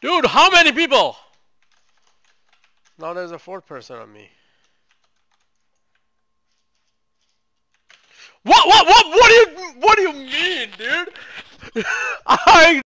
Dude, how many people? Now there's a fourth person on me. What, what, what, what do you, what do you mean, dude? I